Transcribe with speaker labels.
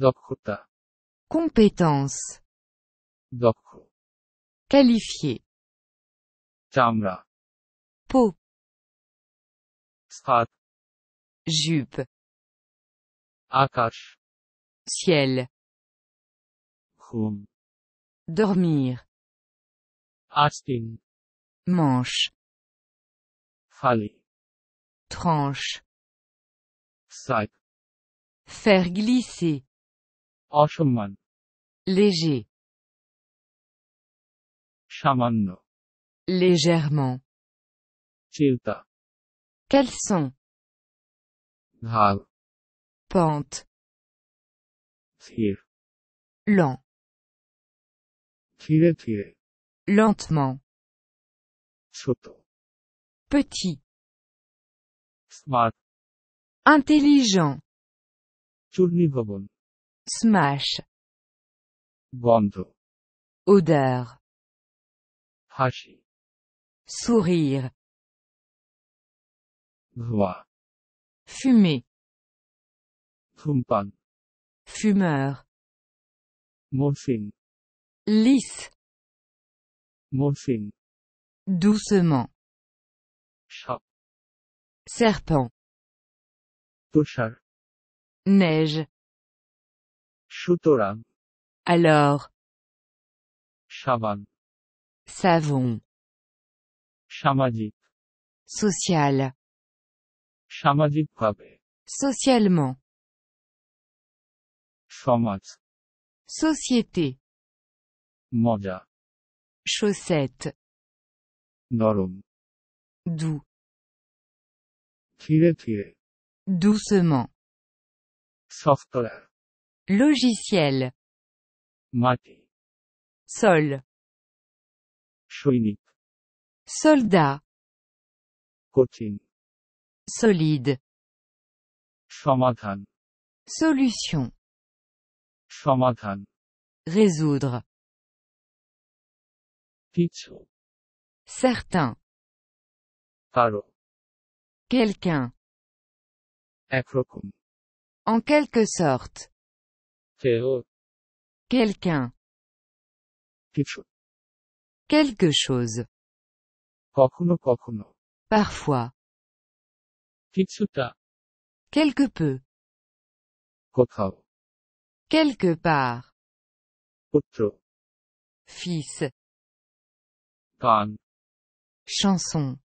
Speaker 1: Dokuta. compétence দক্ষ qualifié Tamra. peau Strat. jupe Akash. ciel dormir Astin manche Fali tranche sac faire glisser অসম্মান léger সামান্য légèrement চিন্তা sont ঢাল pente স্থির lent ধীরে ধীরে lentement ছোট petit smart intelligent চূর্ণীভবন smash bondo odeur hashi sourire voix fumer fumpan fumeur morphine lisse morphine doucement chat serpent Tushar. neige chutoran, alors. chavan, savon. chamadit, social. chamadit socialement. Chamat société. moda, chaussette. norum, doux. tirer tire doucement. softlere, Logiciel. Mati. Sol. Choinic. Soldat. coaching Solide. Shamadhan. Solution. Shamadhan. Résoudre. Kichu. Certain. Karo. Quelqu'un. En quelque sorte. Quelqu'un. Quelque chose. Quelque chose. parfois quelque peu quelque part fils chanson